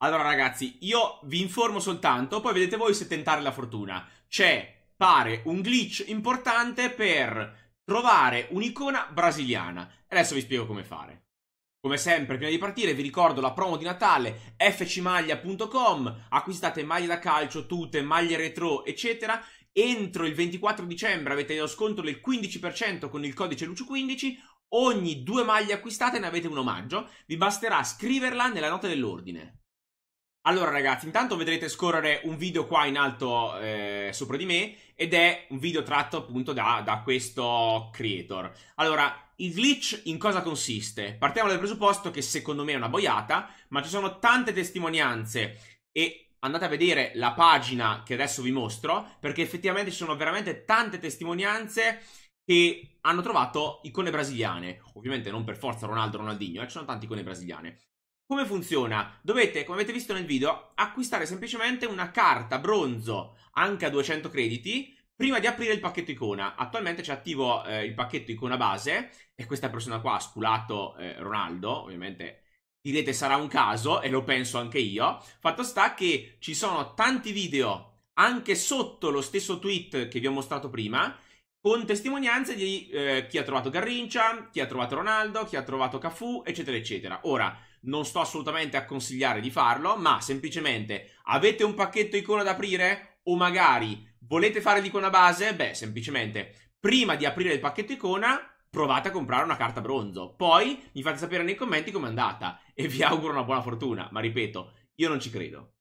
Allora ragazzi, io vi informo soltanto, poi vedete voi se tentare la fortuna. C'è, pare, un glitch importante per trovare un'icona brasiliana. Adesso vi spiego come fare. Come sempre, prima di partire vi ricordo la promo di Natale fcmaglia.com, acquistate maglie da calcio, tute, maglie retro, eccetera. Entro il 24 dicembre avete lo sconto del 15% con il codice Lucio15. Ogni due maglie acquistate ne avete un omaggio. Vi basterà scriverla nella nota dell'ordine. Allora ragazzi, intanto vedrete scorrere un video qua in alto eh, sopra di me ed è un video tratto appunto da, da, questo creator. Allora, il glitch in cosa consiste? Partiamo dal presupposto che secondo me è una boiata, ma ci sono tante testimonianze e andate a vedere la pagina che adesso vi mostro perché effettivamente ci sono veramente tante testimonianze che hanno trovato icone brasiliane. Ovviamente non per forza Ronaldo Ronaldinho, eh, ci sono tante icone brasiliane. Come funziona? Dovete, come avete visto nel video, acquistare semplicemente una carta bronzo anche a 200 crediti prima di aprire il pacchetto icona. Attualmente c'è attivo eh, il pacchetto icona base e questa persona qua ha sculato eh, Ronaldo, ovviamente direte sarà un caso e lo penso anche io. Fatto sta che ci sono tanti video anche sotto lo stesso tweet che vi ho mostrato prima con testimonianze di eh, chi ha trovato Garrincia, chi ha trovato Ronaldo, chi ha trovato Cafu, eccetera, eccetera. Ora, non sto assolutamente a consigliare di farlo, ma semplicemente avete un pacchetto icona da aprire? O magari volete fare l'icona base? Beh, semplicemente prima di aprire il pacchetto icona provate a comprare una carta bronzo. Poi mi fate sapere nei commenti com'è andata e vi auguro una buona fortuna, ma ripeto, io non ci credo.